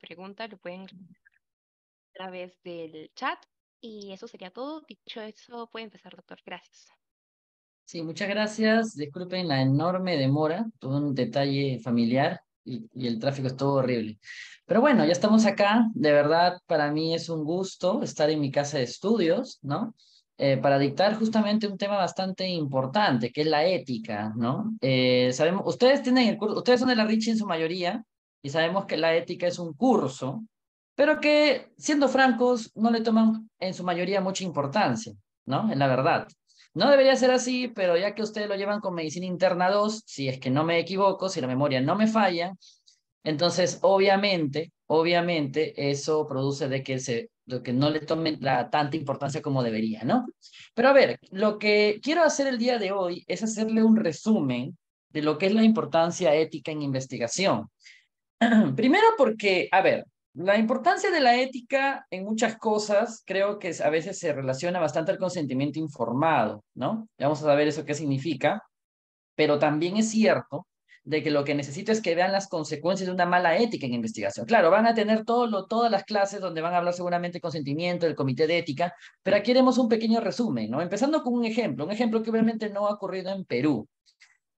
pregunta lo pueden a través del chat. Y eso sería todo. Dicho eso, puede empezar, doctor. Gracias. Sí, muchas gracias. Disculpen la enorme demora. todo un detalle familiar y, y, el tráfico es todo horrible. Pero bueno, ya estamos acá. De verdad, para mí es un gusto estar en mi casa de estudios, ¿no? Eh, para dictar justamente un tema bastante importante, que es la ética, ¿no? Eh, sabemos, ustedes tienen el curso, ustedes son de la RICH en su mayoría, y sabemos que la ética es un curso, pero que, siendo francos, no le toman en su mayoría mucha importancia, ¿no? En la verdad. No debería ser así, pero ya que ustedes lo llevan con medicina interna 2, si es que no me equivoco, si la memoria no me falla, entonces obviamente, obviamente eso produce de que, se, de que no le tomen la tanta importancia como debería, ¿no? Pero a ver, lo que quiero hacer el día de hoy es hacerle un resumen de lo que es la importancia ética en investigación. Primero porque, a ver, la importancia de la ética en muchas cosas creo que a veces se relaciona bastante al consentimiento informado, ¿no? Ya vamos a saber eso qué significa, pero también es cierto de que lo que necesito es que vean las consecuencias de una mala ética en investigación. Claro, van a tener todo todas las clases donde van a hablar seguramente consentimiento, del comité de ética, pero aquí haremos un pequeño resumen, ¿no? Empezando con un ejemplo, un ejemplo que obviamente no ha ocurrido en Perú,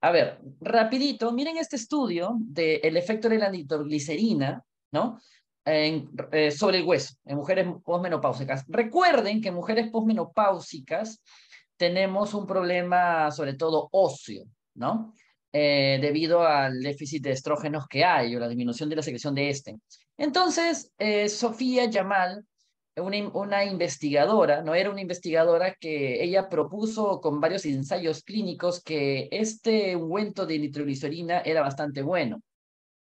a ver, rapidito, miren este estudio del efecto de la nitroglicerina, ¿no? Eh, sobre el hueso, en mujeres posmenopáusicas. Recuerden que en mujeres posmenopáusicas tenemos un problema sobre todo óseo, ¿no? Eh, debido al déficit de estrógenos que hay o la disminución de la secreción de este. Entonces, eh, Sofía Yamal una, investigadora, no era una investigadora que ella propuso con varios ensayos clínicos que este ungüento de nitroglicerina era bastante bueno.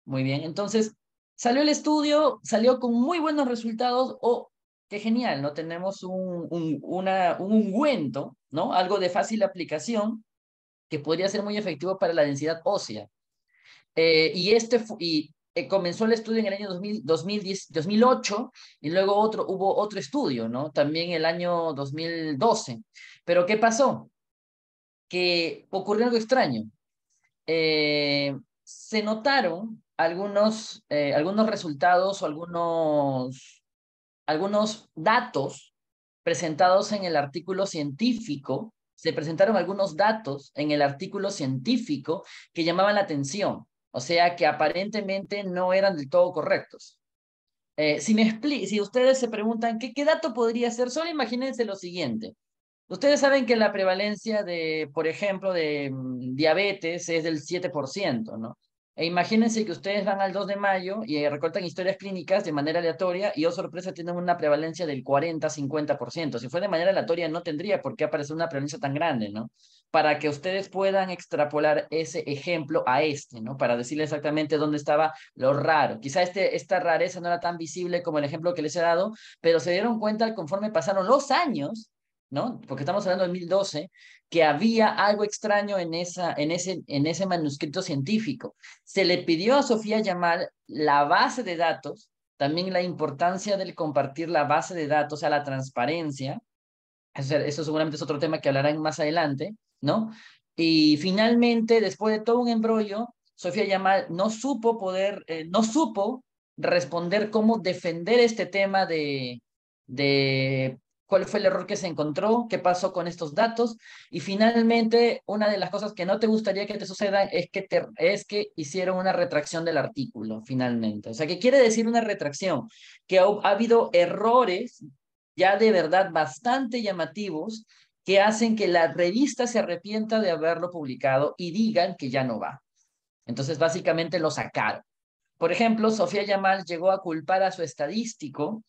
Muy bien, entonces salió el estudio, salió con muy buenos resultados, o oh, qué genial, ¿no? Tenemos un, un ungüento, ¿no? Algo de fácil aplicación que podría ser muy efectivo para la densidad ósea. Eh, y, este, y eh, comenzó el estudio en el año 2008 y luego otro, hubo otro estudio, ¿no? También el año 2012. Pero ¿qué pasó? Que ocurrió algo extraño. Eh, se notaron algunos, eh, algunos resultados o algunos, algunos datos presentados en el artículo científico, se presentaron algunos datos en el artículo científico que llamaban la atención o sea que aparentemente no eran del todo correctos. Eh, si, ustedes se preguntan ¿qué, qué dato podría ser, solo imagínense lo siguiente. Ustedes saben que la prevalencia de, por ejemplo, de mm, diabetes es del 7%, ¿no? E imagínense que ustedes van al 2 de mayo y eh, recortan historias clínicas de manera aleatoria y, oh sorpresa, tienen una prevalencia del 40-50%. Si fue de manera aleatoria, no tendría por qué aparecer una prevalencia tan grande, ¿no? para que ustedes puedan extrapolar ese ejemplo a este, ¿no? Para decirle exactamente dónde estaba lo raro. Quizá este, esta rareza no era tan visible como el ejemplo que les he dado, pero se dieron cuenta conforme pasaron los años, ¿no? Porque estamos hablando del 2012, que había algo extraño en, esa, en, ese, en ese manuscrito científico. Se le pidió a Sofía llamar la base de datos, también la importancia del compartir la base de datos o sea, la transparencia, eso, seguramente es otro tema que hablarán más adelante, ¿no? Y finalmente, después de todo un embrollo, Sofía Yamal no supo poder, eh, no supo responder cómo defender este tema de, de cuál fue el error que se encontró, qué pasó con estos datos. Y finalmente, una de las cosas que no te gustaría que te suceda es que, es que hicieron una retracción del artículo, finalmente. O sea, ¿qué quiere decir una retracción? Que ha habido errores ya de verdad bastante llamativos que hacen que la revista se arrepienta de haberlo publicado y digan que ya no va. Entonces, básicamente lo sacaron. Por ejemplo, Sofía Yamal llegó a culpar a su estadístico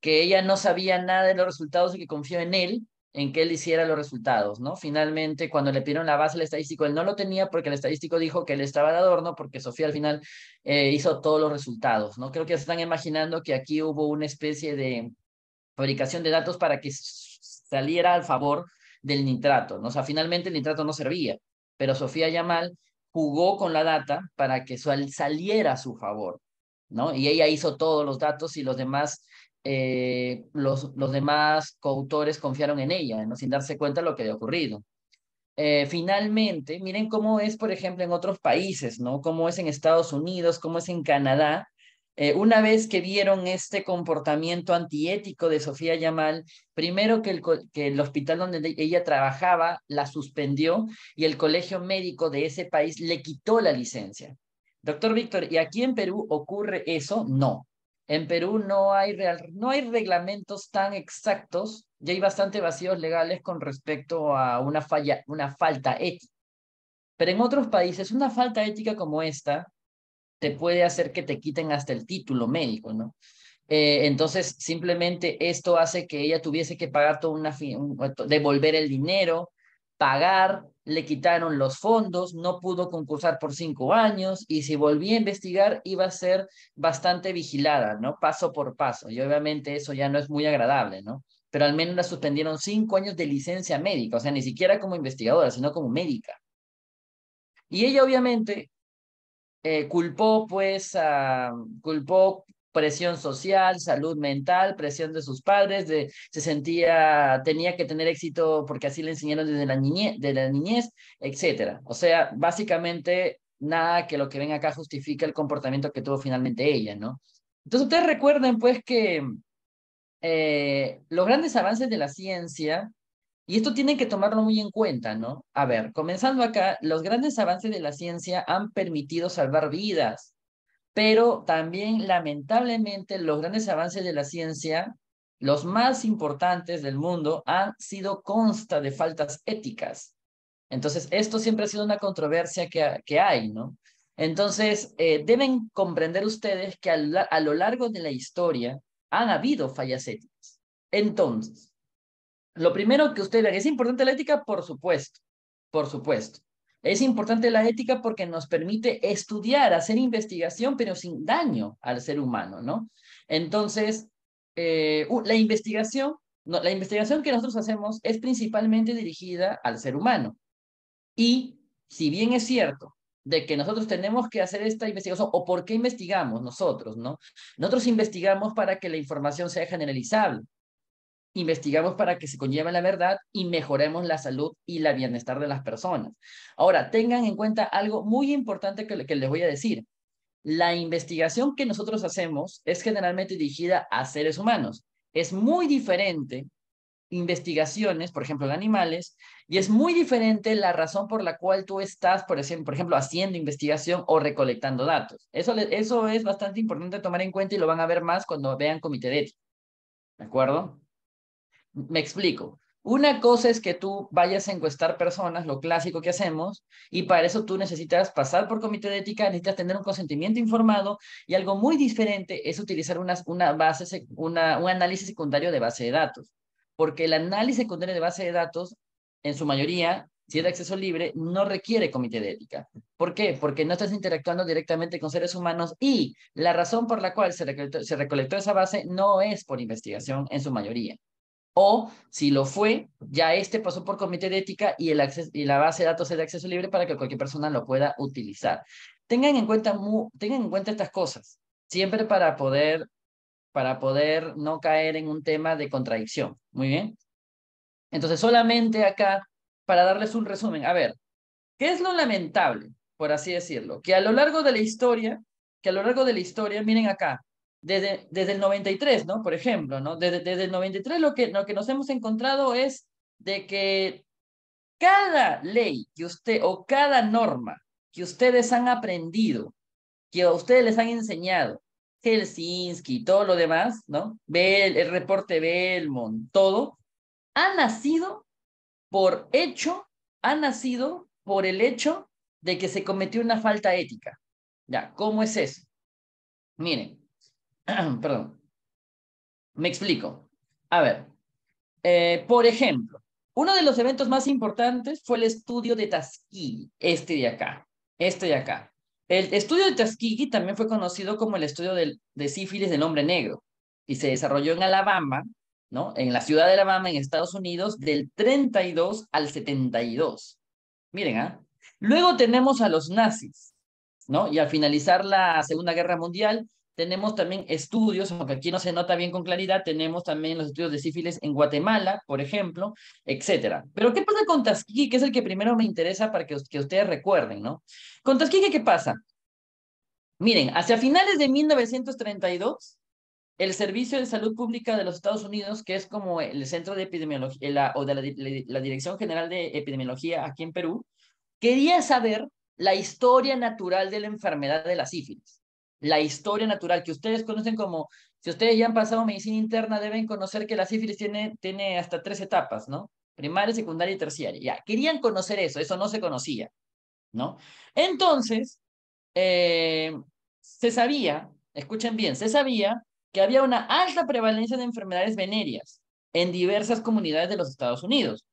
que ella no sabía nada de los resultados y que confió en él, en que él hiciera los resultados, ¿no? Finalmente, cuando le pidieron la base al estadístico, él no lo tenía porque el estadístico dijo que él estaba de adorno, porque Sofía al final eh, hizo todos los resultados, ¿no? Creo que se están imaginando que aquí hubo una especie de fabricación de datos para que saliera al favor del nitrato. ¿no? O sea, finalmente el nitrato no servía, pero Sofía Yamal jugó con la data para que saliera a su favor, ¿no? Y ella hizo todos los datos y los demás, eh, los, los demás coautores confiaron en ella, ¿no? Sin darse cuenta de lo que había ocurrido. Eh, finalmente, miren cómo es, por ejemplo, en otros países, ¿no? Cómo es en Estados Unidos, cómo es en Canadá, eh, una vez que vieron este comportamiento antiético de Sofía Yamal, primero que el, hospital donde ella trabajaba la suspendió y el colegio médico de ese país le quitó la licencia. Doctor Víctor, ¿y aquí en Perú ocurre eso? No. En Perú no hay, no hay reglamentos tan exactos y hay bastante vacíos legales con respecto a una, falla, una falta ética. Pero en otros países, una falta ética como esta te puede hacer que te quiten hasta el título médico, ¿no? Eh, entonces, simplemente esto hace que ella tuviese que pagar toda una, devolver el dinero, pagar, le quitaron los fondos, no pudo concursar por cinco años y si volvía a investigar iba a ser bastante vigilada, ¿no? Paso por paso. Y obviamente eso ya no es muy agradable, ¿no? Pero al menos la suspendieron cinco años de licencia médica, o sea, ni siquiera como investigadora, sino como médica. Y ella obviamente eh, culpó pues, culpó presión social, salud mental, presión de sus padres, de, se sentía, tenía que tener éxito porque así le enseñaron desde la niñez, de la niñez, etc. O sea, básicamente nada que lo que ven acá justifica el comportamiento que tuvo finalmente ella, ¿no? Entonces ustedes recuerden pues que eh, los grandes avances de la ciencia y esto tienen que tomarlo muy en cuenta, ¿no? A ver, comenzando acá, los grandes avances de la ciencia han permitido salvar vidas, pero también lamentablemente los grandes avances de la ciencia, los más importantes del mundo, han sido consta de faltas éticas. Entonces, esto siempre ha sido una controversia que, que hay, ¿no? Entonces, eh, deben comprender ustedes que a, a lo largo de la historia han habido fallas éticas. Entonces, lo primero que ustedes ve ¿es importante la ética? Por supuesto, por supuesto. Es importante la ética porque nos permite estudiar, hacer investigación, pero sin daño al ser humano, ¿no? Entonces, eh, la investigación, la investigación que nosotros hacemos es principalmente dirigida al ser humano. Y si bien es cierto de que nosotros tenemos que hacer esta investigación, o por qué investigamos nosotros, ¿no? Nosotros investigamos para que la información sea generalizable, investigamos para que se conlleve la verdad y mejoremos la salud y la bienestar de las personas. Ahora, tengan en cuenta algo muy importante que, les voy a decir. La investigación que nosotros hacemos es generalmente dirigida a seres humanos. Es muy diferente investigaciones, por ejemplo, en animales, y es muy diferente la razón por la cual tú estás, por ejemplo, haciendo investigación o recolectando datos. Eso, eso es bastante importante tomar en cuenta y lo van a ver más cuando vean comité de ética. ¿De acuerdo? Me explico. Una cosa es que tú vayas a encuestar personas, lo clásico que hacemos, y para eso tú necesitas pasar por comité de ética, necesitas tener un consentimiento informado, y algo muy diferente es utilizar una, una base, una, un análisis secundario de base de datos, porque el análisis secundario de base de datos, en su mayoría, si es de acceso libre, no requiere comité de ética. ¿Por qué? Porque no estás interactuando directamente con seres humanos y la razón por la cual se recolectó esa base no es por investigación en su mayoría. O si lo fue, ya este pasó por comité de ética y, el y la base de datos es de acceso libre para que cualquier persona lo pueda utilizar. Tengan en cuenta, tengan en cuenta estas cosas, siempre para poder, para poder no caer en un tema de contradicción. Muy bien. Entonces, solamente acá, para darles un resumen, a ver, ¿qué es lo lamentable, por así decirlo? Que a lo largo de la historia, que a lo largo de la historia, miren acá, desde, desde el 93, ¿no? Por ejemplo, ¿no? Desde, desde el 93 lo que, lo que nos hemos encontrado es de que cada ley que usted o cada norma que ustedes han aprendido, que a ustedes les han enseñado, Helsinki, todo lo demás, ¿no? el reporte Belmont, todo, ha nacido por hecho, ha nacido por el hecho de que se cometió una falta ética. Ya, ¿cómo es eso? Miren, Perdón. Me explico. A ver, eh, por ejemplo, uno de los eventos más importantes fue el estudio de Tuskegee, este de acá, este de acá. El estudio de Tuskegee también fue conocido como el estudio de sífilis del hombre negro y se desarrolló en Alabama, ¿no? En la ciudad de Alabama, en Estados Unidos, del 32 al 72. Miren, ¿ah? Luego tenemos a los nazis, ¿no? Y al finalizar la Segunda Guerra Mundial, tenemos también estudios, aunque aquí no se nota bien con claridad, tenemos también los estudios de sífilis en Guatemala, por ejemplo, etcétera. Pero ¿qué pasa con Tasquí? Que es el que primero me interesa para que, que ustedes recuerden, ¿no? Con Tasquí, ¿qué pasa? Miren, hacia finales de 1932, el Servicio de Salud Pública de los Estados Unidos, que es como el Centro de Epidemiología eh, o de la Dirección General de Epidemiología aquí en Perú, quería saber la historia natural de la enfermedad de la sífilis la historia natural que ustedes conocen como, si ustedes ya han pasado medicina interna, deben conocer que la sífilis tiene, tiene hasta tres etapas, ¿no? Primaria, secundaria y terciaria. Ya, querían conocer eso, eso no se conocía, ¿no? Entonces, eh, se sabía, escuchen bien, se sabía que había una alta prevalencia de enfermedades venéreas en diversas comunidades de los Estados Unidos.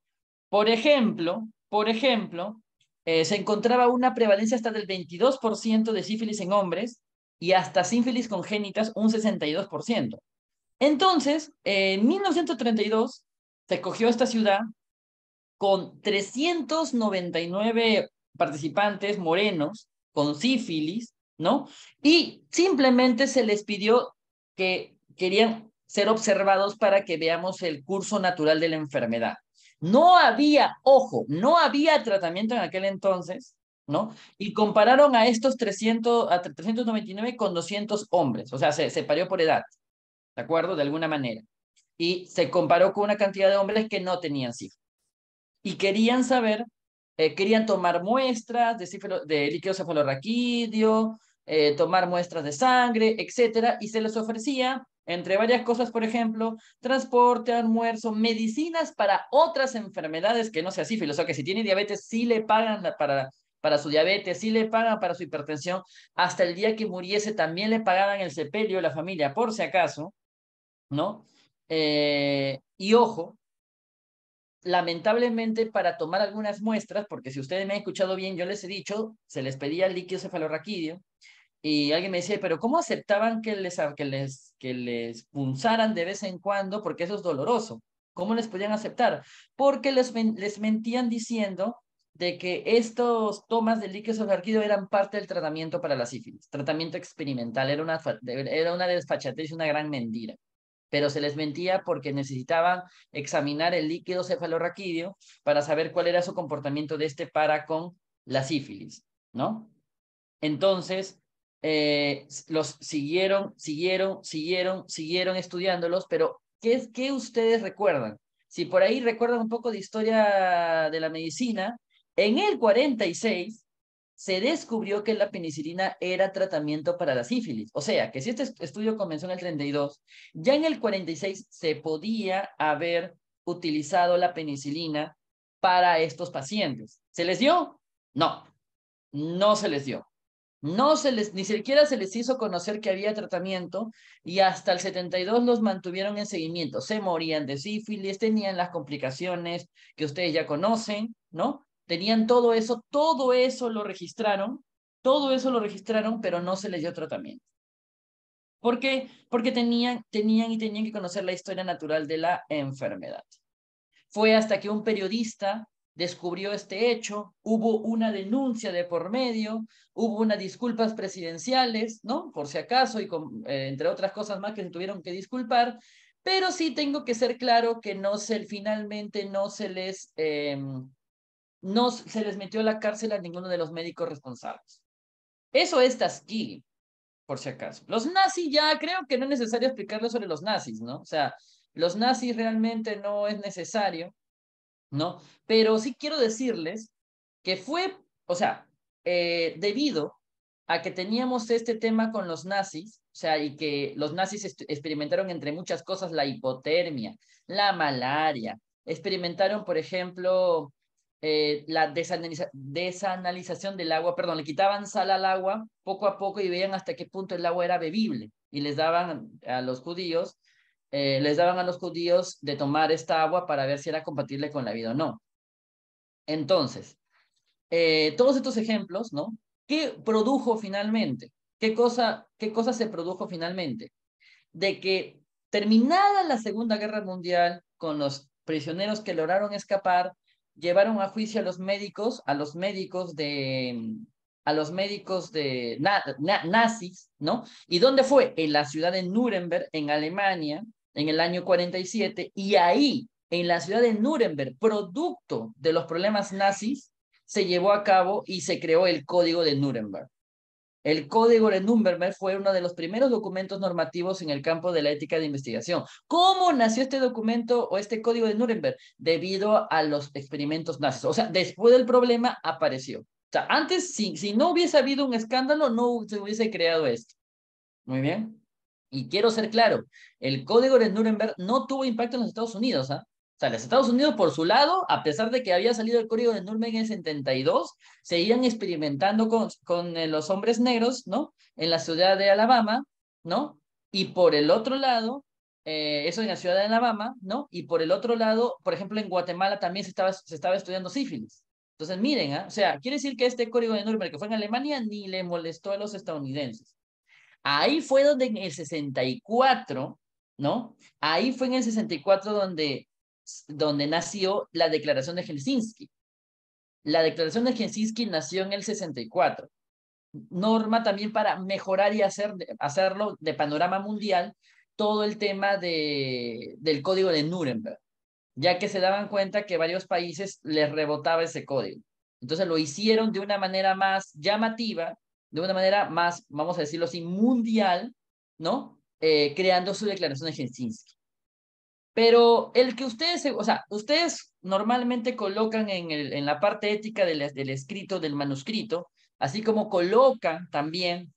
Por ejemplo, por ejemplo, eh, se encontraba una prevalencia hasta del 22% de sífilis en hombres y hasta sífilis congénitas un 62%. Entonces, en 1932 se cogió esta ciudad con 399 participantes morenos con sífilis, ¿no? Y simplemente se les pidió que querían ser observados para que veamos el curso natural de la enfermedad. No había, ojo, no había tratamiento en aquel entonces, ¿no? Y compararon a estos 300, a 399 con 200 hombres, o sea, se parió por edad, ¿de acuerdo? De alguna manera. Y se comparó con una cantidad de hombres que no tenían cifra. Y querían saber, eh, querían tomar muestras de, cifro, de líquido cefalorraquídeo, eh, tomar muestras de sangre, etcétera, y se les ofrecía, entre varias cosas, por ejemplo, transporte, almuerzo, medicinas para otras enfermedades que no sea sífilis. O sea, que si tiene diabetes, sí le pagan para para su diabetes, sí le pagan para su hipertensión, hasta el día que muriese también le pagaban el sepelio la familia, por si acaso, ¿no? Eh, y ojo, lamentablemente para tomar algunas muestras, porque si ustedes me han escuchado bien, yo les he dicho, se les pedía líquido cefalorraquídeo, y alguien me decía, pero ¿cómo aceptaban que les, que les, que les punzaran de vez en cuando? Porque eso es doloroso. ¿Cómo les podían aceptar? Porque les, les mentían diciendo de que estos tomas de líquido cefalorraquídeo eran parte del tratamiento para la sífilis, tratamiento experimental, era una, era una desfachatez, una gran mentira. Pero se les mentía porque necesitaban examinar el líquido cefalorraquídeo para saber cuál era su comportamiento de este para con la sífilis, ¿no? Entonces, eh, los siguieron, siguieron, siguieron, siguieron estudiándolos, pero ¿qué, ¿qué ustedes recuerdan? Si por ahí recuerdan un poco de historia de la medicina, en el 46 se descubrió que la penicilina era tratamiento para la sífilis. O sea, que si este estudio comenzó en el 32, ya en el 46 se podía haber utilizado la penicilina para estos pacientes. ¿Se les dio? No, no se les dio. No se les, ni siquiera se les hizo conocer que había tratamiento y hasta el 72 los mantuvieron en seguimiento. Se morían de sífilis, tenían las complicaciones que ustedes ya conocen, ¿no? tenían todo eso, todo eso lo registraron, todo eso lo registraron, pero no se les dio tratamiento. ¿Por qué? Porque tenían, tenían y tenían que conocer la historia natural de la enfermedad. Fue hasta que un periodista descubrió este hecho, hubo una denuncia de por medio, hubo unas disculpas presidenciales, ¿no? Por si acaso, y eh, entre otras cosas más que se tuvieron que disculpar, pero sí tengo que ser claro que no se, finalmente no se les, em, no se les metió a la cárcel a ninguno de los médicos responsables. Eso es aquí por si acaso. Los nazis ya creo que no es necesario explicarles sobre los nazis, ¿no? O sea, los nazis realmente no es necesario, ¿no? Pero sí quiero decirles que fue, o sea, eh, debido a que teníamos este tema con los nazis, o sea, y que los nazis experimentaron entre muchas cosas la hipotermia, la malaria, experimentaron, por ejemplo, eh, la desanalización del agua, perdón, le quitaban sal al agua poco a poco y veían hasta qué punto el agua era bebible. Y les daban a los judíos, eh, les daban a los judíos de tomar esta agua para ver si era compatible con la vida o no. Entonces, eh, todos estos ejemplos, ¿no? ¿Qué produjo finalmente? ¿Qué cosa, ¿Qué cosa se produjo finalmente? De que terminada la Segunda Guerra Mundial, con los prisioneros que lograron escapar, llevaron a juicio a los médicos, a los médicos de a los médicos de nazis, ¿no? ¿Y dónde fue? En la ciudad de Nuremberg, en Alemania, en el año 47, y ahí, en la ciudad de Nuremberg, producto de los problemas nazis, se llevó a cabo y se creó el Código de Nuremberg. El código de Nuremberg fue uno de los primeros documentos normativos en el campo de la ética de investigación. ¿Cómo nació este documento o este código de Nuremberg? Debido a los experimentos nazis. O sea, después del problema apareció. O sea, antes, si, no hubiese habido un escándalo, no se hubiese creado esto. Muy bien. Y quiero ser claro, el código de Nuremberg no tuvo impacto en los Estados Unidos. ¿ah? los Estados Unidos, por su lado, a pesar de que había salido el código de Nuremberg en 72, seguían experimentando con, con eh, los hombres negros, ¿no? En la ciudad de Alabama, ¿no? Y por el otro lado, eh, eso en la ciudad de Alabama, ¿no? Y por el otro lado, por ejemplo, en Guatemala también se estaba, se estaba estudiando sífilis. Entonces, miren, ¿ah? o sea, quiere decir que este código de Nuremberg que fue en Alemania ni le molestó a los estadounidenses. Ahí fue donde en el 64, ¿no? Ahí fue en el 64 donde donde nació la declaración de Helsinki. La declaración de Helsinki nació en el 64. Norma también para mejorar y hacer, hacerlo de panorama mundial todo el tema de, del código de Nuremberg, ya que se daban cuenta que varios países les rebotaba ese código. Entonces lo hicieron de una manera más llamativa, de una manera más, vamos a decirlo así, mundial, ¿no? Eh, creando su declaración de Helsinki. Pero el que ustedes, o sea, ustedes normalmente colocan en, el, en la parte ética del, del escrito, del manuscrito, así como colocan también,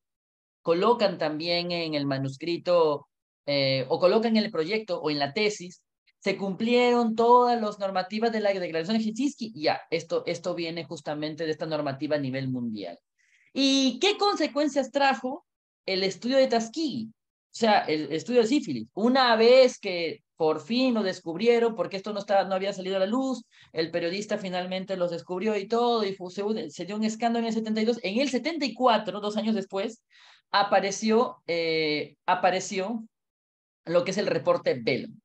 colocan también en el manuscrito eh, o colocan en el proyecto o en la tesis, se cumplieron todas las normativas de la Declaración de Helsinki. Ya, esto, esto viene justamente de esta normativa a nivel mundial. ¿Y qué consecuencias trajo el estudio de Tuskegee? O sea, el estudio de sífilis. Una vez que por fin lo descubrieron, porque esto no, estaba, no había salido a la luz, el periodista finalmente los descubrió y todo, y se, dio un escándalo en el 72. En el 74, dos años después, apareció, eh, apareció lo que es el reporte Belmo.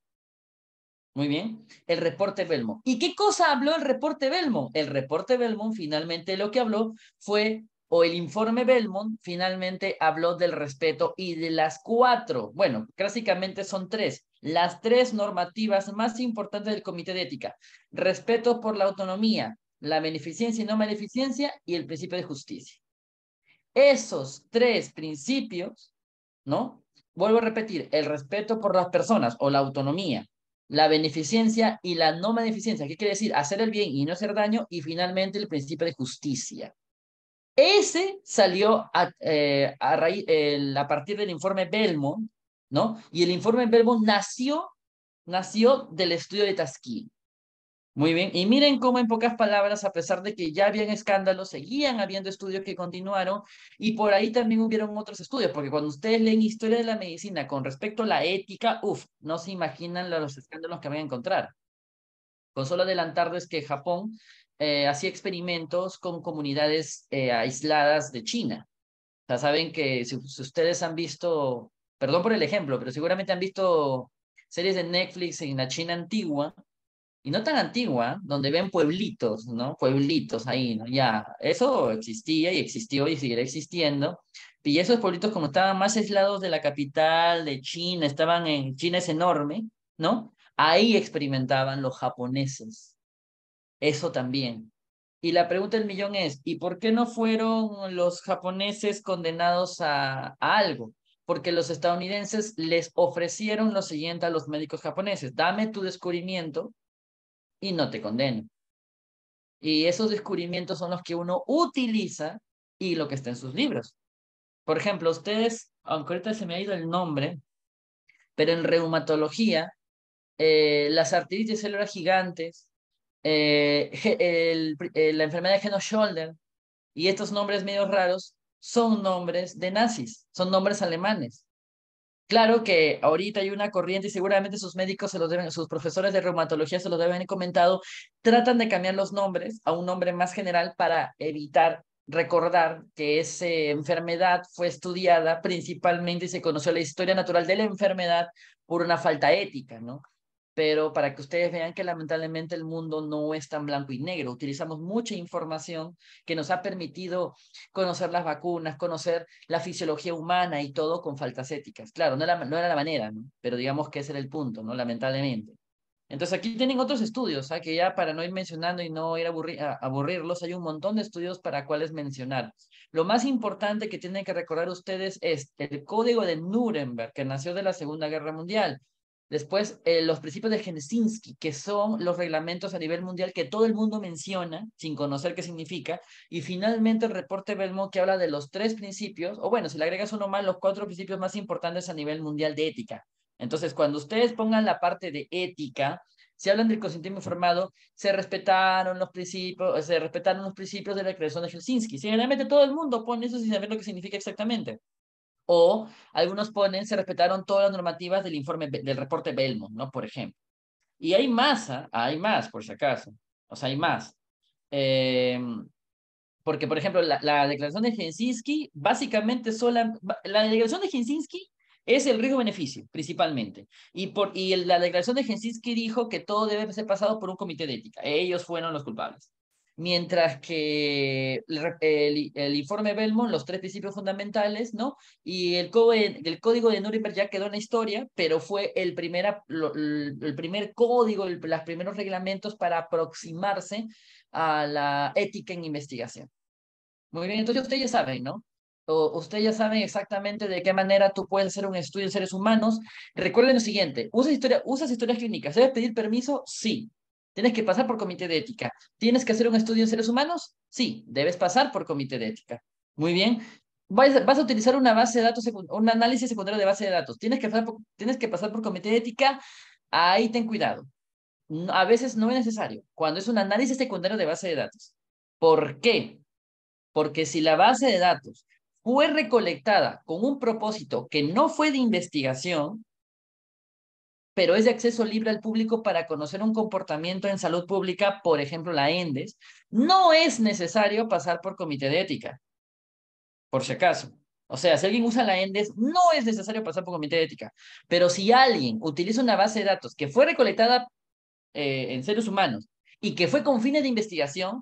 Muy bien, el reporte Belmo. ¿Y qué cosa habló el reporte Belmo? El reporte Belmo finalmente lo que habló fue o el informe Belmont finalmente habló del respeto y de las cuatro, bueno, clásicamente son tres, las tres normativas más importantes del Comité de Ética. Respeto por la autonomía, la beneficencia y no beneficencia y el principio de justicia. Esos tres principios, ¿no? Vuelvo a repetir, el respeto por las personas o la autonomía, la beneficencia y la no beneficencia. ¿Qué quiere decir? Hacer el bien y no hacer daño. Y finalmente el principio de justicia. Ese salió a, eh, raíz, a partir del informe Belmont y el informe verbo nació, nació del estudio de Tasquín. Muy bien, y miren cómo en pocas palabras, a pesar de que ya habían escándalos, seguían habiendo estudios que continuaron y por ahí también hubieron otros estudios, porque cuando ustedes leen historia de la medicina con respecto a la ética, uff, no se imaginan los escándalos que van a encontrar. Con solo adelantarles que Japón eh, hacía experimentos con comunidades eh, aisladas de China. Ya saben que si ustedes han visto Perdón por el ejemplo, pero seguramente han visto series de Netflix en la China antigua, y no tan antigua, donde ven pueblitos, ¿no? Pueblitos ahí, ¿no? Ya, eso existía y existió y seguirá existiendo. Y esos pueblitos, como estaban más aislados de la capital de China, estaban en China es enorme, ¿no? Ahí experimentaban los japoneses. Eso también. Y la pregunta del millón es, ¿y por qué no fueron los japoneses condenados a, a algo? porque los estadounidenses les ofrecieron lo siguiente a los médicos japoneses, dame tu descubrimiento y no te condeno. Y esos descubrimientos son los que uno utiliza y lo que está en sus libros. Por ejemplo, ustedes, aunque ahorita se me ha ido el nombre, pero en reumatología, las eh, las artritis células gigantes, eh, eh, la enfermedad de Geno-Shoulder y estos nombres medio raros son nombres de nazis, son nombres alemanes. Claro que ahorita hay una corriente y seguramente sus médicos se los deben, sus profesores de reumatología se los deben haber comentado, tratan de cambiar los nombres a un nombre más general para evitar recordar que esa enfermedad fue estudiada principalmente y se conoció la historia natural de la enfermedad por una falta ética, ¿no? pero para que ustedes vean que lamentablemente el mundo no es tan blanco y negro. Utilizamos mucha información que nos ha permitido conocer las vacunas, conocer la fisiología humana y todo con faltas éticas. Claro, no era, la manera, pero digamos que ese era el punto, ¿no? Lamentablemente. Entonces aquí tienen otros estudios, ¿ah? que ya para no ir mencionando y no ir aburrirlos, hay un montón de estudios para cuáles mencionar. Lo más importante que tienen que recordar ustedes es el código de Nuremberg, que nació de la Segunda Guerra Mundial. Después, eh, los principios de Genesinsky, que son los reglamentos a nivel mundial que todo el mundo menciona sin conocer qué significa. Y finalmente, el reporte Belmont que habla de los tres principios, o bueno, si le agregas uno más, los cuatro principios más importantes a nivel mundial de ética. Entonces, cuando ustedes pongan la parte de ética, si hablan del consentimiento informado, se respetaron los principios, eh, se respetaron los principios de la creación de Helsinki. Generalmente todo el mundo pone eso sin saber lo que significa exactamente. O algunos ponen, se respetaron todas las normativas del informe, del reporte Belmo, ¿no? Por ejemplo. Y hay más, ¿ah? hay más, por si acaso. O sea, hay más. Em, porque, por ejemplo, la, declaración de Gensinski, básicamente, sola, la declaración de Gensinski es el riesgo-beneficio, principalmente. Y, por, y la declaración de Gensinski dijo que todo debe ser pasado por un comité de ética. Ellos fueron los culpables mientras que el, informe Belmont, los tres principios fundamentales, ¿no? Y el, el código de Nuremberg ya quedó en la historia, pero fue el, primera, el primer código, los primeros reglamentos para aproximarse a la ética en investigación. Muy bien, entonces ustedes ya saben, ¿no? O, ustedes ya saben exactamente de qué manera tú puedes hacer un estudio en seres humanos. Recuerden lo siguiente, usa historia, ¿usas historias clínicas? ¿Debes pedir permiso? Sí. Tienes que pasar por comité de ética. ¿Tienes que hacer un estudio en seres humanos? Sí, debes pasar por comité de ética. Muy bien. Vas, a utilizar una base de datos, un análisis secundario de base de datos. Tienes que tienes que pasar por comité de ética. Ahí ten cuidado. A veces no es necesario, cuando es un análisis secundario de base de datos. ¿Por qué? Porque si la base de datos fue recolectada con un propósito que no fue de investigación, pero es de acceso libre al público para conocer un comportamiento en salud pública, por ejemplo, la ENDES, no es necesario pasar por comité de ética, por si acaso. O sea, si alguien usa la ENDES, no es necesario pasar por comité de ética. Pero si alguien utiliza una base de datos que fue recolectada eh, en seres humanos y que fue con fines de investigación,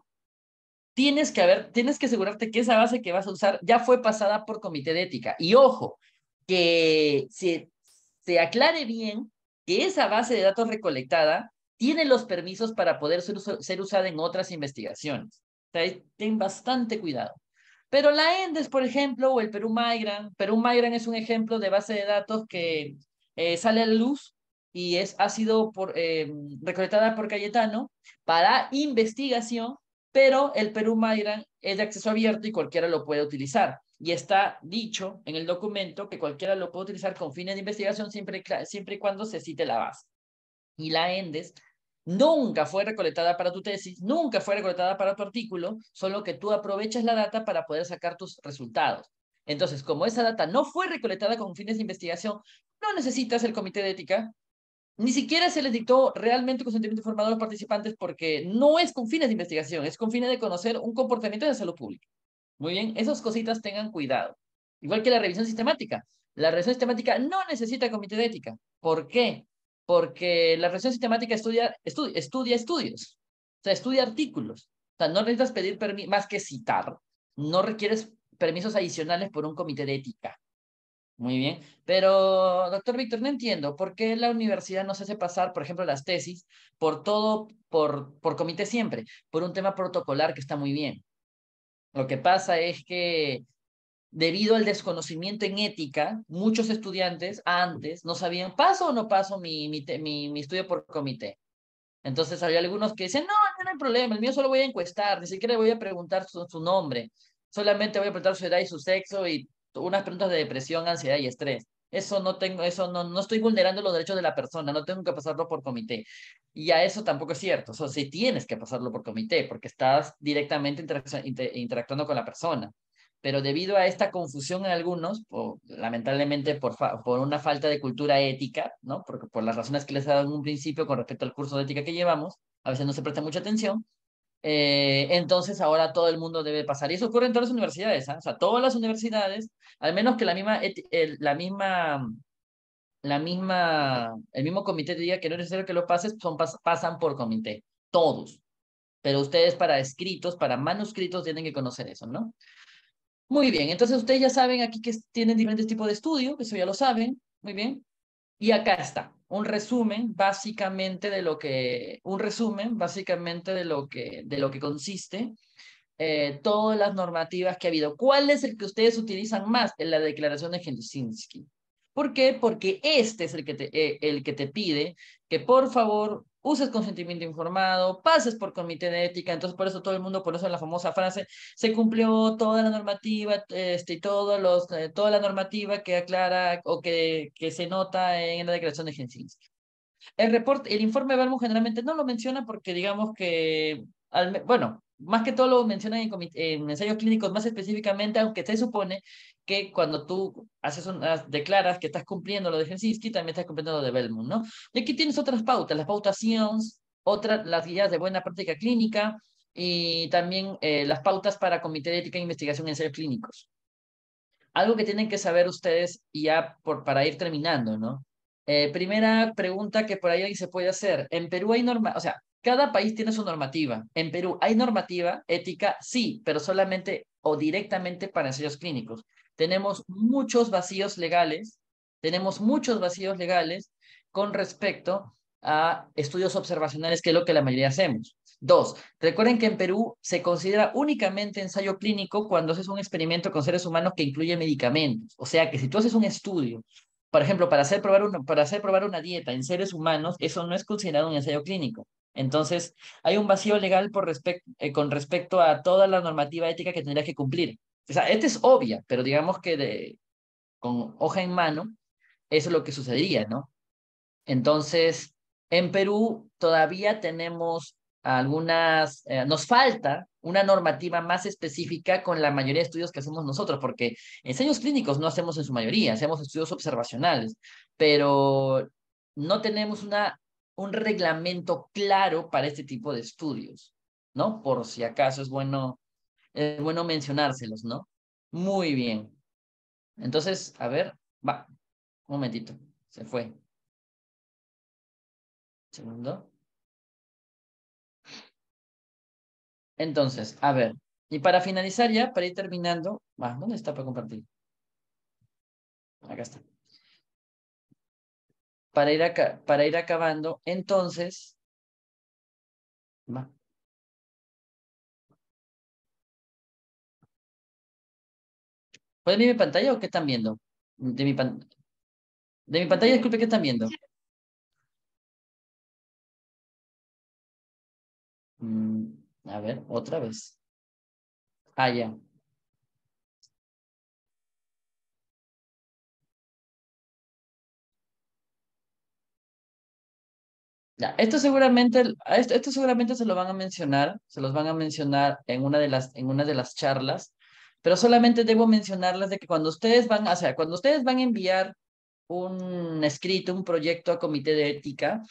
tienes que, haber, tienes que asegurarte que esa base que vas a usar ya fue pasada por comité de ética. Y ojo, que se aclare bien que esa base de datos recolectada tiene los permisos para poder ser, usada en otras investigaciones. O ten bastante cuidado. Pero la ENDES, por ejemplo, o el Perú migran, Perú migran es un ejemplo de base de datos que eh, sale a la luz y es, ha sido por, eh, recolectada por Cayetano para investigación, pero el Perú migran es de acceso abierto y cualquiera lo puede utilizar y está dicho en el documento que cualquiera lo puede utilizar con fines de investigación siempre, siempre y cuando se cite la base. Y la ENDES nunca fue recolectada para tu tesis, nunca fue recolectada para tu artículo, solo que tú aprovechas la data para poder sacar tus resultados. Entonces, como esa data no fue recolectada con fines de investigación, no necesitas el comité de ética, ni siquiera se les dictó realmente consentimiento informado a los participantes porque no es con fines de investigación, es con fines de conocer un comportamiento de salud pública. Muy bien, esas cositas tengan cuidado. Igual que la revisión sistemática. La revisión sistemática no necesita comité de ética. ¿Por qué? Porque la revisión sistemática estudia, estudia estudios, o sea, estudia artículos. O sea, no necesitas pedir más que citar. No requieres permisos adicionales por un comité de ética. Muy bien. Pero, doctor Víctor, no entiendo por qué la universidad no se hace pasar, por ejemplo, las tesis por todo, por, por comité siempre, por un tema protocolar que está muy bien. Lo que pasa es que debido al desconocimiento en ética, muchos estudiantes antes no sabían, ¿paso o no paso mi, mi, mi, estudio por comité? Entonces había algunos que dicen, no, no, hay problema, el mío solo voy a encuestar, ni siquiera voy a preguntar su, su nombre, solamente voy a preguntar su edad y su sexo y unas preguntas de depresión, ansiedad y estrés. Eso no tengo, eso no, no estoy vulnerando los derechos de la persona, no tengo que pasarlo por comité. Y a eso tampoco es cierto. O sea, tienes que pasarlo por comité porque estás directamente interactuando con la persona. Pero debido a esta confusión en algunos, lamentablemente por, una falta de cultura ética, ¿no? Porque por las razones que les he dado en un principio con respecto al curso de ética que llevamos, a veces no se presta mucha atención. Eh, entonces ahora todo el mundo debe pasar. Y eso ocurre en todas las universidades, ¿ah? o sea, todas las universidades, al menos que la misma, la misma la misma, el mismo comité diría que no es necesario que lo pases, son, pasan por comité, todos. Pero ustedes para escritos, para manuscritos, tienen que conocer eso, ¿no? Muy bien, entonces ustedes ya saben aquí que tienen diferentes tipos de estudio, eso ya lo saben, muy bien. Y acá está, un resumen básicamente de lo que, un resumen básicamente de lo que, de lo que consiste eh, todas las normativas que ha habido. ¿Cuál es el que ustedes utilizan más? En la declaración de Helsinki. ¿Por qué? Porque este es el que te, eh, el que te pide que por favor uses consentimiento informado, pases por comité de ética, entonces por eso todo el mundo, por eso en la famosa frase, se cumplió toda la normativa, este, y todos los, eh, toda la normativa que aclara o que, que se nota en la declaración de Helsinki. El, reporte, el informe balmo generalmente no lo menciona porque digamos que, bueno, más que todo lo mencionan en, en, ensayos clínicos más específicamente, aunque se supone que cuando tú haces una, ah, declaras que estás cumpliendo lo de Helsinki, también estás cumpliendo lo de Belmont, ¿no? Y aquí tienes otras pautas, las pautas otras, las guías de buena práctica clínica y también eh, las pautas para comité de ética e investigación en ensayos clínicos. Algo que tienen que saber ustedes ya por, para ir terminando, ¿no? Eh, primera pregunta que por ahí se puede hacer. En Perú hay norma, o sea, cada país tiene su normativa. En Perú hay normativa ética, sí, pero solamente o directamente para ensayos clínicos tenemos muchos vacíos legales, tenemos muchos vacíos legales con respecto a estudios observacionales, que es lo que la mayoría hacemos. Dos, recuerden que en Perú se considera únicamente ensayo clínico cuando haces un experimento con seres humanos que incluye medicamentos. O sea que si tú haces un estudio, por ejemplo, para hacer probar una, para hacer probar una dieta en seres humanos, eso no es considerado un ensayo clínico. Entonces, hay un vacío legal eh, con respecto a toda la normativa ética que tendría que cumplir. O sea, esta es obvia, pero digamos que con hoja en mano, eso es lo que sucedía, ¿no? Entonces, en Perú todavía tenemos algunas, eh, nos falta una normativa más específica con la mayoría de estudios que hacemos nosotros, porque ensayos clínicos no hacemos en su mayoría, hacemos estudios observacionales, pero no tenemos una, un reglamento claro para este tipo de estudios, ¿no? Por si acaso es bueno es eh, bueno mencionárselos, ¿no? Muy bien. Entonces, a ver, va, un momentito, se fue. Segundo. Entonces, a ver, y para finalizar ya, para ir terminando, ¿va? ¿dónde está para compartir? Acá está. Para ir, para ir acabando, entonces, va. ¿Pueden ver mi pantalla o qué están viendo? De mi, de mi pantalla, disculpe, ¿qué están viendo? Mm, a ver, otra vez. Ah, ya. esto seguramente, seguramente se lo van a mencionar, se los van a mencionar en una de las, en una de las charlas pero solamente debo mencionarles de que cuando ustedes van, o sea, cuando ustedes van a enviar un escrito, un proyecto a comité de ética,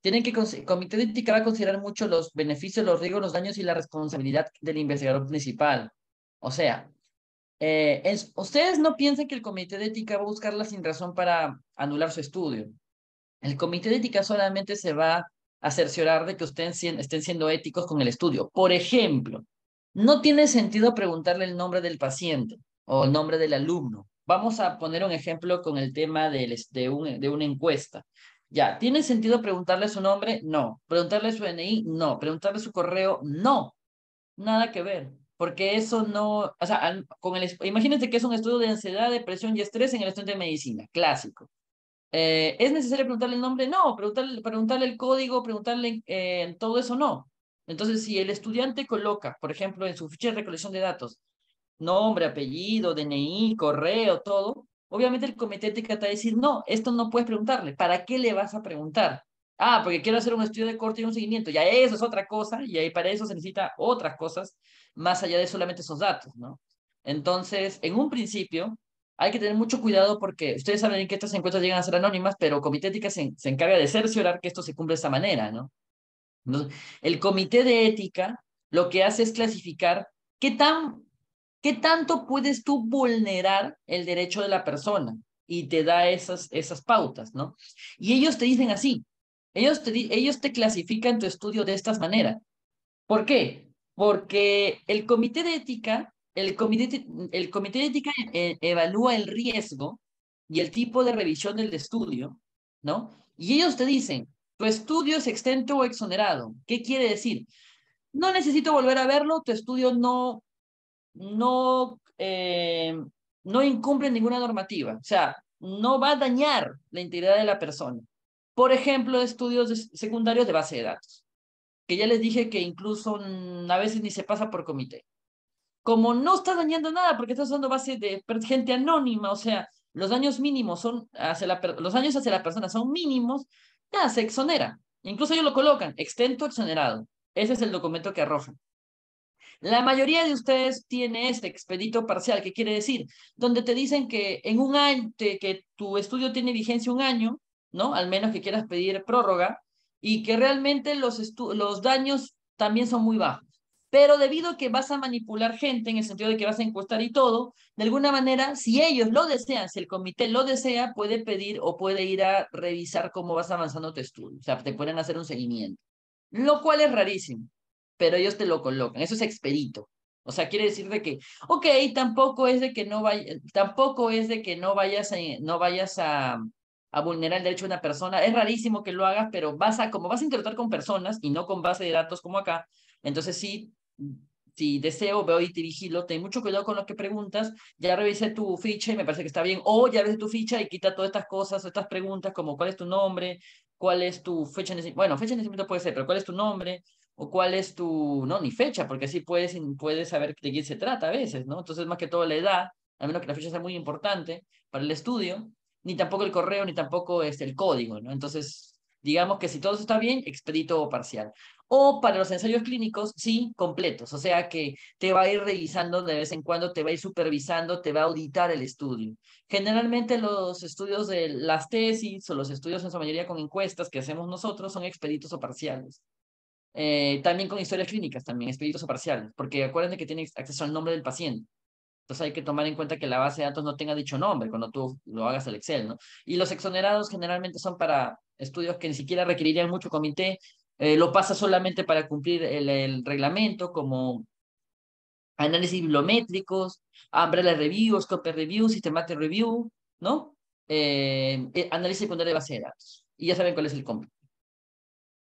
tienen que, comité de ética va a considerar mucho los beneficios, los riesgos, los daños y la responsabilidad del investigador principal. O sea, eh, ustedes no piensen que el comité de ética va a buscarla sin razón para anular su estudio. El comité de ética solamente se va a cerciorar de que ustedes estén siendo éticos con el estudio. Por ejemplo, no tiene sentido preguntarle el nombre del paciente o el nombre del alumno. Vamos a poner un ejemplo con el tema de, de una encuesta. Ya, ¿tiene sentido preguntarle su nombre? No. ¿Preguntarle su DNI? No. ¿Preguntarle su correo? No. Nada que ver. Porque eso no, o sea, con que es un estudio de ansiedad, depresión y estrés en el estudio de medicina, clásico. Eh, ¿Es necesario preguntarle el nombre? No. ¿Preguntarle, preguntarle el código? ¿Preguntarle eh, todo eso? No. Entonces, si el estudiante coloca, por ejemplo, en su ficha de recolección de datos, nombre, apellido, DNI, correo, todo, obviamente el comité te va a decir, no, esto no puedes preguntarle, ¿para qué le vas a preguntar? Ah, porque quiero hacer un estudio de corte y un seguimiento, ya eso es otra cosa, y ahí para eso se necesita otras cosas más allá de solamente esos datos, ¿no? Entonces, en un principio, hay que tener mucho cuidado porque ustedes saben que estas encuestas llegan a ser anónimas, pero Comité Ética se, encarga de cerciorar que esto se cumple de esa manera, ¿no? El comité de ética lo que hace es clasificar qué, tan, qué tanto puedes tú vulnerar el derecho de la persona y te da esas, esas pautas, ¿no? Y ellos te dicen así, ellos te, ellos te clasifican tu estudio de estas maneras. ¿Por qué? Porque el comité de ética, el comité, el comité de ética eh, evalúa el riesgo y el tipo de revisión del estudio, ¿no? Y ellos te dicen, tu estudio es exento o exonerado. ¿Qué quiere decir? No necesito volver a verlo, tu estudio no, no, eh, no incumple ninguna normativa. O sea, no va a dañar la integridad de la persona. Por ejemplo, estudios secundarios de base de datos, que ya les dije que incluso a veces ni se pasa por comité. Como no está dañando nada porque estás usando base de gente anónima, o sea, los daños mínimos son hacia los daños hacia la persona son mínimos, ya se exonera. Incluso ellos lo colocan, extento exonerado. Ese es el documento que arrojan. La mayoría de ustedes tiene este expedito parcial, ¿qué quiere decir, donde te dicen que en un año, que tu estudio tiene vigencia un año, ¿no? Al menos que quieras pedir prórroga, y que realmente los, los daños también son muy bajos pero debido a que vas a manipular gente en el sentido de que vas a encuestar y todo, de alguna manera, si ellos lo desean, si el comité lo desea, puede pedir o puede ir a revisar cómo vas avanzando tu estudio. O sea, te pueden hacer un seguimiento, lo cual es rarísimo, pero ellos te lo colocan. Eso es expedito. O sea, quiere decir de que, ok, tampoco es de que no, vaya, tampoco es de que no vayas, a, no vayas vulnerar el derecho de una persona. Es rarísimo que lo hagas, pero vas a, como vas a interactuar con personas y no con base de datos como acá, entonces sí si deseo, veo y te vigilo, ten mucho cuidado con lo que preguntas, ya revisé tu ficha y me parece que está bien, o ya ves tu ficha y quita todas estas cosas, estas preguntas como cuál es tu nombre, cuál es tu fecha de nacimiento, bueno, fecha de nacimiento puede ser, pero cuál es tu nombre, o cuál es tu, no, ni fecha, porque así puedes, puedes saber de quién se trata a veces, ¿no? Entonces, más que todo la edad, a menos que la fecha sea muy importante para el estudio, ni tampoco el correo, ni tampoco este, el código, ¿no? Entonces, digamos que si todo está bien, expedito parcial o para los ensayos clínicos, sí, completos, o sea que te va a ir revisando de vez en cuando, te va a ir supervisando, te va a auditar el estudio. Generalmente los estudios de las tesis o los estudios en su mayoría con encuestas que hacemos nosotros son expeditos o parciales. Eh, también con historias clínicas, también expeditos o parciales, porque acuérdense que tienes acceso al nombre del paciente. Entonces hay que tomar en cuenta que la base de datos no tenga dicho nombre cuando tú lo hagas al Excel, ¿no? Y los exonerados generalmente son para estudios que ni siquiera requerirían mucho comité eh, lo pasa solamente para cumplir el, reglamento, como análisis bibliométricos, umbrella reviews, copy review, systematic review, ¿no? Eh, eh, análisis secundario de base de datos. Y ya saben cuál es el cómputo.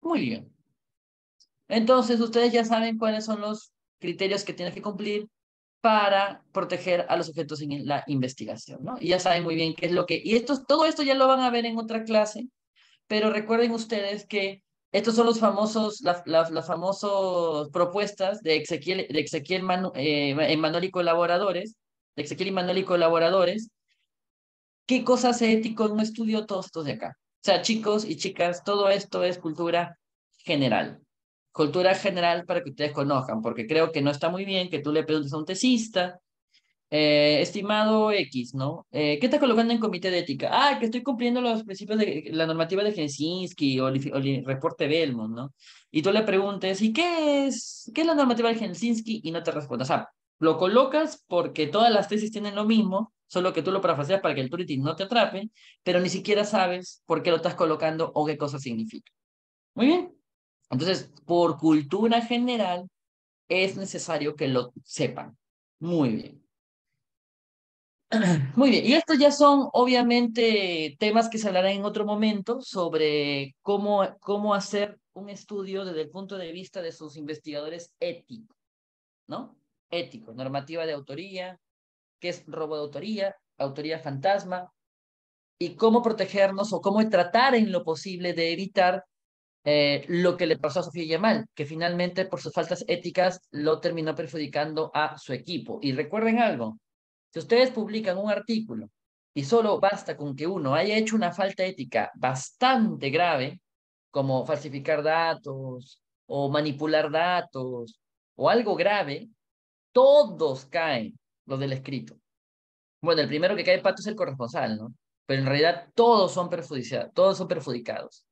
Muy bien. Entonces, ustedes ya saben cuáles son los criterios que tienen que cumplir para proteger a los sujetos en la investigación, ¿no? Y ya saben muy bien qué es lo que... Y esto, todo esto ya lo van a ver en otra clase, pero recuerden ustedes que estos son los famosos, las, las, famosas propuestas de Ezequiel, de eh, colaboradores, de Ezequiel y Manuel y colaboradores. ¿Qué cosas éticas no estudió todos estos de acá? O sea, chicos y chicas, todo esto es cultura general. Cultura general para que ustedes conozcan, porque creo que no está muy bien que tú le preguntes a un tesista eh, estimado X, ¿no? Eh, ¿Qué está colocando en comité de ética? Ah, que estoy cumpliendo los principios de la normativa de Helsinki o, el reporte Belmont, ¿no? Y tú le preguntes, ¿y qué es, qué es la normativa de Helsinki? Y no te respondas. O sea, lo colocas porque todas las tesis tienen lo mismo, solo que tú lo parafraseas para que el turitín no te atrape, pero ni siquiera sabes por qué lo estás colocando o qué cosa significa. Muy bien. Entonces, por cultura general, es necesario que lo sepan. Muy bien. Muy bien, y estos ya son obviamente temas que se hablarán en otro momento sobre cómo, cómo hacer un estudio desde el punto de vista de sus investigadores ético, ¿no? Ético, normativa de autoría, qué es robo de autoría, autoría fantasma, y cómo protegernos o cómo tratar en lo posible de evitar eh, lo que le pasó a Sofía Yamal, que finalmente por sus faltas éticas lo terminó perjudicando a su equipo. Y recuerden algo, si ustedes publican un artículo y solo basta con que uno haya hecho una falta ética bastante grave, como falsificar datos o manipular datos o algo grave, todos caen los del escrito. Bueno, el primero que cae pato es el corresponsal, ¿no? Pero en realidad todos son perjudicados, todos son perjudicados.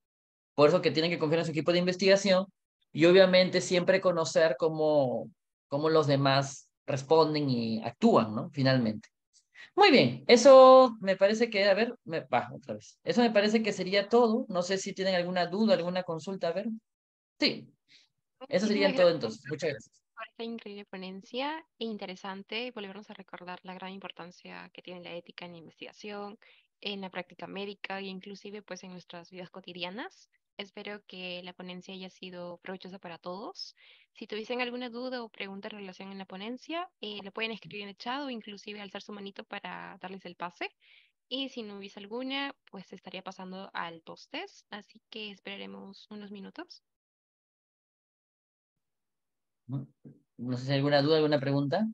Por eso que tienen que confiar en su equipo de investigación y obviamente siempre conocer cómo, cómo los demás responden y actúan, ¿no? Finalmente. Muy bien, eso me parece que, a ver, me, va, otra vez. Eso me parece que sería todo. No sé si tienen alguna duda, alguna consulta, a ver. Sí, eso sería todo entonces. Muchas gracias. Por increíble ponencia e interesante volvernos a recordar la gran importancia que tiene la ética en investigación, en la práctica médica e inclusive pues en nuestras vidas cotidianas. Espero que la ponencia haya sido provechosa para todos. Si tuviesen alguna duda o pregunta en relación a la ponencia, eh, lo pueden escribir en el chat o inclusive alzar su manito para darles el pase. Y si no hubiese alguna, pues estaría pasando al post-test, así que esperaremos unos minutos. No sé alguna duda, alguna pregunta.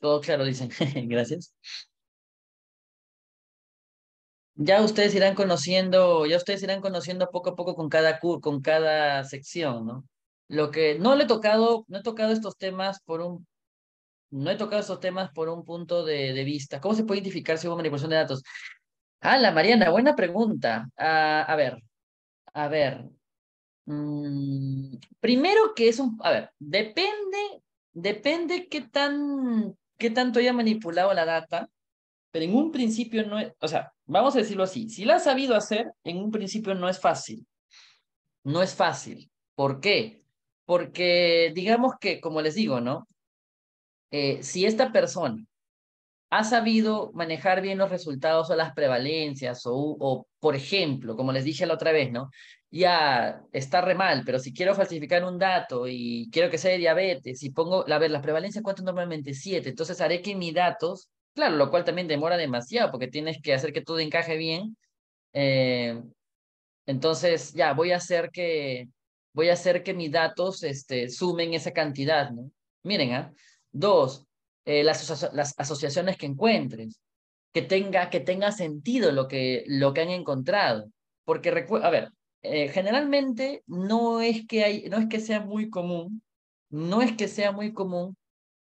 Todo claro, dicen. Gracias. Ya ustedes irán conociendo, ya ustedes irán conociendo poco a poco con cada con cada sección, ¿no? Lo que no le he tocado, no he tocado estos temas por un no he tocado estos temas por un punto de, vista. ¿Cómo se puede identificar si hubo manipulación de datos? Ah, la Mariana, buena pregunta. Ah, a ver, a ver. Mm, primero que es un, a ver, depende, depende qué tan qué tanto haya manipulado la data, pero en un principio no es, o sea, vamos a decirlo así, si la ha sabido hacer, en un principio no es fácil. No es fácil. ¿Por qué? Porque digamos que, como les digo, ¿no? Eh, si esta persona ha sabido manejar bien los resultados o las prevalencias o, o, por ejemplo, como les dije la otra vez, ¿no? ya está re mal, pero si quiero falsificar un dato y quiero que sea de diabetes y pongo, a ver, la prevalencia cuánto normalmente Siete, entonces haré que mis datos, claro, lo cual también demora demasiado porque tienes que hacer que todo encaje bien. Eh, entonces, ya, voy a hacer que voy a hacer que mis datos este, sumen esa cantidad, ¿no? Miren, ¿ah? Dos, eh, las, las asociaciones que encuentres, que tenga, que tenga sentido lo que, lo que han encontrado. Porque, a ver, eh, generalmente no es, que hay, no es que sea muy común, no es que sea muy común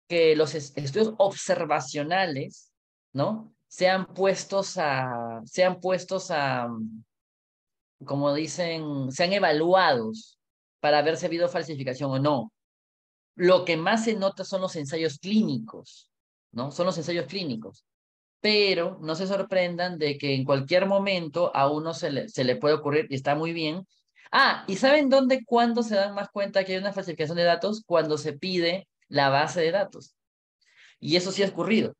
que los estudios observacionales, ¿no? Sean puestos a, sean puestos a, como dicen, sean evaluados para ver si habido falsificación o no. Lo que más se nota son los ensayos clínicos, ¿no? Son los ensayos clínicos pero no se sorprendan de que en cualquier momento a uno se le, puede ocurrir y está muy bien. Ah, ¿y saben dónde, cuándo se dan más cuenta que hay una falsificación de datos? Cuando se pide la base de datos. Y eso sí ha ocurrido.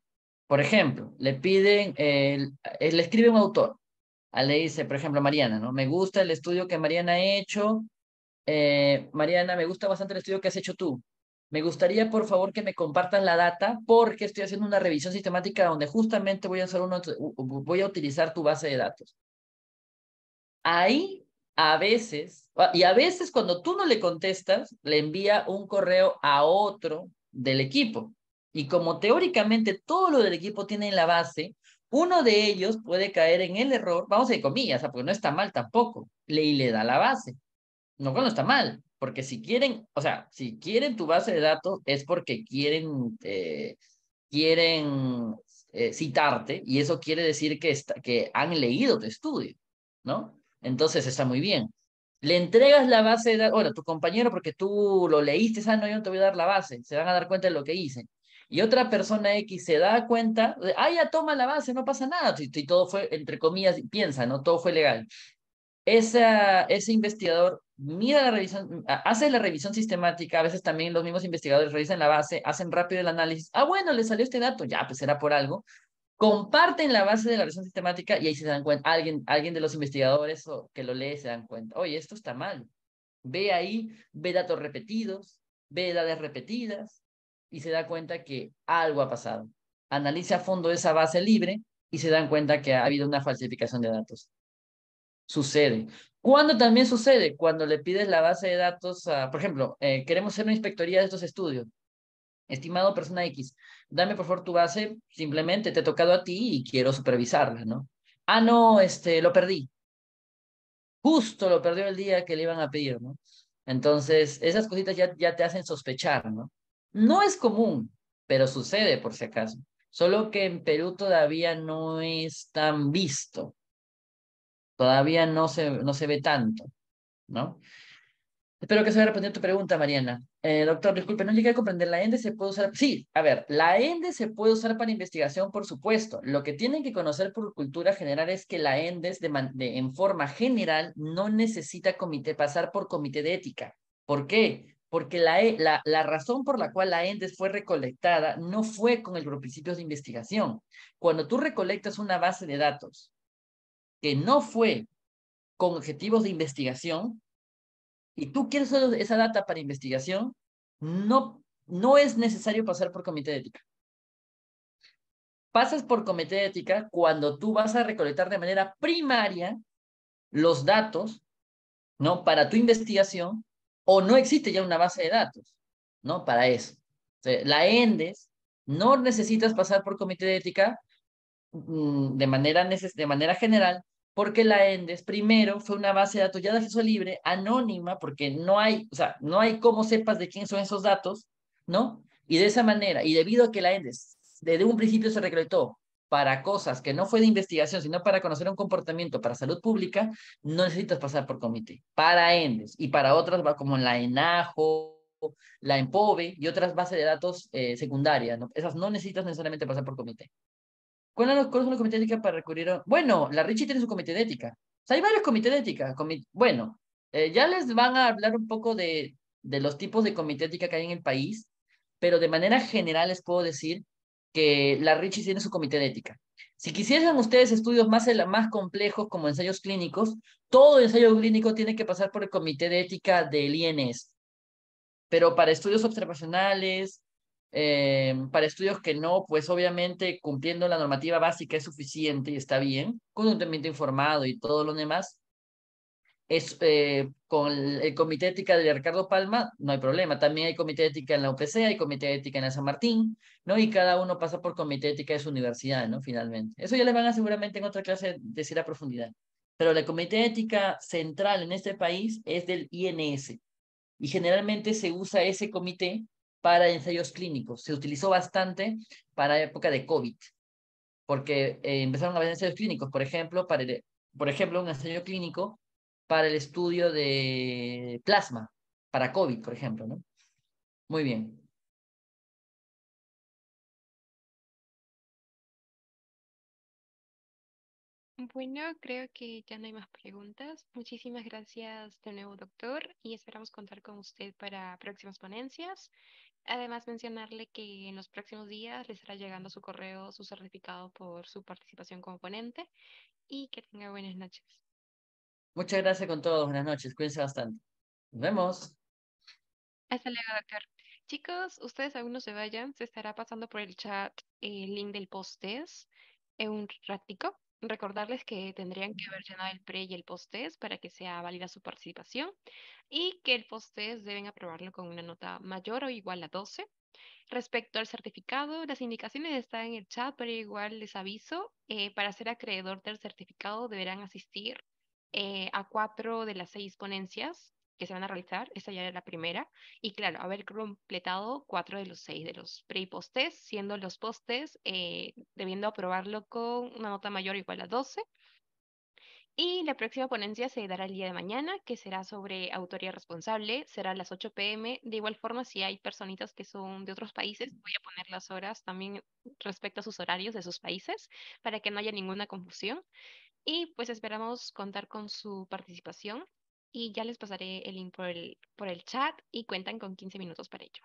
Por ejemplo, le piden, eh, eh, le escribe un autor, ah, le dice, por ejemplo, Mariana, ¿no? Me gusta el estudio que Mariana ha hecho, eh, Mariana, me gusta bastante el estudio que has hecho tú. Me gustaría, por favor, que me compartan la data porque estoy haciendo una revisión sistemática donde justamente voy a, uno, voy a utilizar tu base de datos. Ahí, a veces, ah, y a veces cuando tú no le contestas, le envía un correo a otro del equipo. Y como teóricamente todo lo del equipo tiene la base, uno de ellos puede caer en el error, vamos a decir comillas, ah, porque no está mal tampoco, le, y le da la base. No, cuando está mal, porque si quieren, o sea, si quieren tu base de datos es porque quieren, eh, quieren eh, citarte y eso quiere decir que, que han leído tu estudio, ¿no? Entonces está muy bien. Le entregas la base de datos, bueno, tu compañero porque tú lo leíste, ah, No, yo no te voy a dar la base, se van a dar cuenta de lo que hice y otra persona X se da cuenta, ah, ya toma la base, no pasa nada, y, y, todo fue, entre comillas, piensa, ¿no? Todo fue legal ese investigador mira la revisión, hace la revisión sistemática, a veces también los mismos investigadores revisan la base, hacen rápido el análisis, ah, bueno, le salió este dato, ya, pues será por algo, comparten la base de la revisión sistemática y ahí se dan cuenta, alguien, alguien de los investigadores que lo lee se dan cuenta, oye, esto está mal, ve ahí, ve datos repetidos, ve edades repetidas y se da cuenta que algo ha pasado. Analiza a fondo esa base libre y se dan cuenta que ha habido una falsificación de datos sucede. ¿Cuándo también sucede? Cuando le pides la base de datos, a, por ejemplo, eh, queremos hacer una inspectoría de estos estudios. Estimado persona X, dame por favor tu base, simplemente te he tocado a ti y quiero supervisarla, ¿no? Ah, no, este, lo perdí. Justo lo perdió el día que le iban a pedir, ¿no? Entonces, esas cositas ya, ya te hacen sospechar, ¿no? No es común, pero sucede por si acaso. Solo que en Perú todavía no es tan visto todavía no se, no se ve tanto, ¿no? Espero que se haya respondido tu pregunta, Mariana. Eh, doctor, disculpe, no llegué a comprender. ¿La ENDE se puede usar? Sí, a ver, la ENDE se puede usar para investigación, por supuesto. Lo que tienen que conocer por cultura general es que la ENDE en forma general no necesita comité, pasar por comité de ética. ¿Por qué? Porque la, e, la, razón por la cual la ENDES fue recolectada no fue con el principios de investigación. Cuando tú recolectas una base de datos que no fue con objetivos de investigación y tú quieres esa data para investigación, no, no es necesario pasar por comité de ética. Pasas por comité de ética cuando tú vas a recolectar de manera primaria los datos, ¿no? Para tu investigación o no existe ya una base de datos, ¿no? Para eso. la ENDES no necesitas pasar por comité de ética mm, de manera, de manera general porque la ENDES primero fue una base de datos ya de acceso libre, anónima, porque no hay, o sea, no hay cómo sepas de quién son esos datos, ¿no? Y de esa manera, y debido a que la ENDES desde un principio se recolectó para cosas que no fue de investigación, sino para conocer un comportamiento para salud pública, no necesitas pasar por comité. Para ENDES y para otras como la ENAJO, la EMPOVE y otras bases de datos eh, secundarias, ¿no? esas no necesitas necesariamente pasar por comité. ¿Cuáles son, los comités de ética para recurrir a... Bueno, la Richie tiene su comité de ética. hay varios comités de ética. Bueno, eh, ya les van a hablar un poco de, los tipos de comité de ética que hay en el país, pero de manera general les puedo decir que la Richie tiene su comité de ética. Si quisieran ustedes estudios más, más complejos como ensayos clínicos, todo ensayo clínico tiene que pasar por el comité de ética del INS. Pero para estudios observacionales, Em, para estudios que no, pues obviamente cumpliendo la normativa básica es suficiente y está bien, con un ambiente informado y todo lo demás, es eh, con el comité ética de Ricardo Palma, no hay problema. También hay comité de ética en la UPC, hay comité de ética en la San Martín, ¿no? Y cada uno pasa por comité ética de su universidad, ¿no? Finalmente. Eso ya le van a seguramente en otra clase decir a profundidad. Pero el comité de ética central en este país es del INS. Y generalmente se usa ese comité para ensayos clínicos. Se utilizó bastante para época de COVID, porque eh, empezaron a haber ensayos clínicos, por ejemplo, para por ejemplo, un ensayo clínico para el estudio de plasma, para COVID, por ejemplo, ¿no? Muy bien. Bueno, creo que ya no hay más preguntas. Muchísimas gracias de nuevo, doctor, y esperamos contar con usted para próximas ponencias. Además, mencionarle que en los próximos días le estará llegando su correo, su certificado por su participación como ponente y que tenga buenas noches. Muchas gracias con todos. Buenas noches. Cuídense bastante. Nos vemos. Hasta luego, doctor. Chicos, ustedes aún no se vayan. Se estará pasando por el chat el link del post en un ratico Recordarles que tendrían que haber llenado el pre y el post-test para que sea válida su participación y que el post-test deben aprobarlo con una nota mayor o igual a 12. Respecto al certificado, las indicaciones están en el chat, pero igual les aviso, eh, para ser acreedor del certificado deberán asistir eh, a cuatro de las seis ponencias que se van a realizar, esta ya era la primera, y claro, haber completado cuatro de los seis de los pre y siendo los postes eh, debiendo aprobarlo con una nota mayor o igual a 12. Y la próxima ponencia se dará el día de mañana, que será sobre autoría responsable, será a las 8 pm. De igual forma, si hay personitas que son de otros países, voy a poner las horas también respecto a sus horarios de sus países, para que no haya ninguna confusión. Y pues esperamos contar con su participación y ya les pasaré el link por el, por el chat y cuentan con 15 minutos para ello.